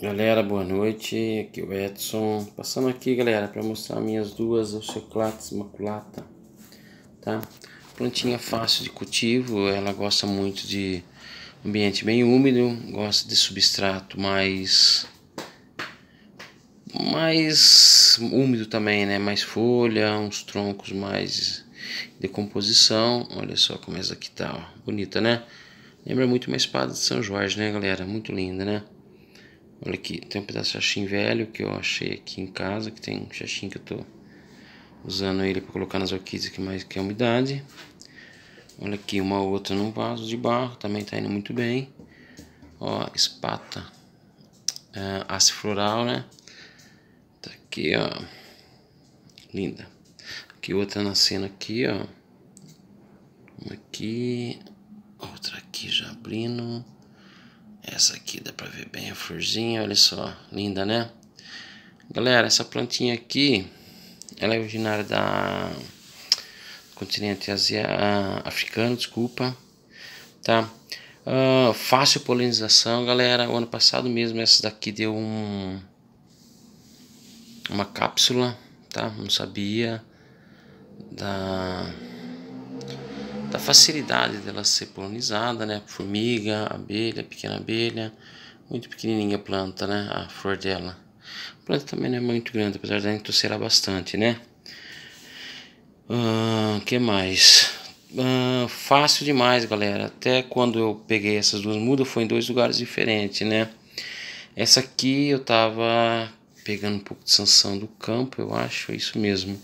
Galera, boa noite. Aqui é o Edson. Passando aqui, galera, para mostrar minhas duas Oceoclates maculata, tá? Plantinha fácil de cultivo, ela gosta muito de ambiente bem úmido, gosta de substrato mais mais úmido também, né? Mais folha, uns troncos mais decomposição. Olha só como essa aqui tá, ó. bonita, né? Lembra muito uma espada de São Jorge, né, galera? Muito linda, né? Olha aqui, tem um pedaço de xaxim velho que eu achei aqui em casa, que tem um xaxim que eu tô usando ele para colocar nas orquídeas que mais a é umidade. Olha aqui, uma outra num vaso de barro, também tá indo muito bem. Ó, espata, é, aço floral, né? Tá aqui, ó, linda. Aqui outra nascendo aqui, ó. Uma aqui, outra aqui já abrindo. Essa aqui dá pra ver bem a florzinha, olha só, linda, né? Galera, essa plantinha aqui, ela é originária da continente Asia, ah, africano, desculpa, tá? Uh, fácil polinização, galera. O ano passado mesmo essa daqui deu um uma cápsula, tá? Não sabia da da facilidade dela ser polinizada, né? Formiga, abelha, pequena abelha, muito pequenininha a planta, né? A flor dela. A planta também não é muito grande, apesar de tosserar bastante, né? Ah, que mais? Ah, fácil demais, galera. Até quando eu peguei essas duas mudas, foi em dois lugares diferentes, né? Essa aqui eu tava pegando um pouco de sanção do campo, eu acho, é isso mesmo.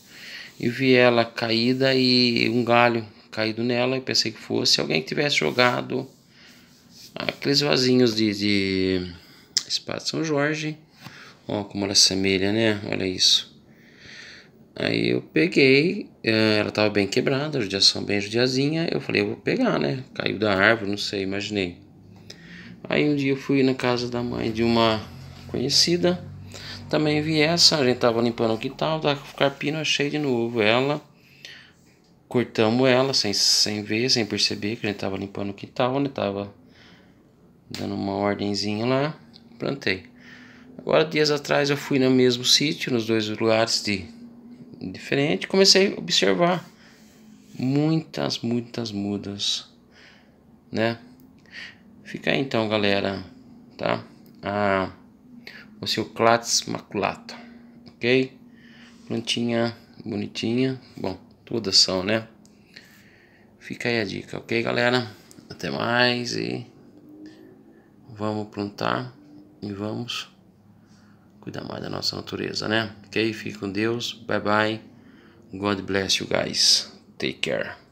E vi ela caída e um galho caído nela e pensei que fosse alguém que tivesse jogado aqueles vasinhos de, de espada São Jorge. Ó, como ela semelha, né? Olha isso. Aí eu peguei, eh, ela tava bem quebrada, judiação bem judiazinha. Eu falei, eu vou pegar, né? Caiu da árvore, não sei, imaginei. Aí um dia eu fui na casa da mãe de uma conhecida. Também vi essa, a gente tava limpando o quintal, da carpina achei de novo ela cortamos ela sem, sem ver, sem perceber que a gente tava limpando o quintal, né? Tava dando uma ordenzinha lá, plantei. Agora, dias atrás, eu fui no mesmo sítio, nos dois lugares de diferente, comecei a observar muitas, muitas mudas, né? Fica aí então, galera, tá? Ah, o seu Clatis maculata, ok? Plantinha bonitinha, bom, Todas são, né? Fica aí a dica, ok, galera? Até mais e vamos plantar e vamos cuidar mais da nossa natureza, né? Ok? Fique com Deus. Bye bye. God bless you guys. Take care.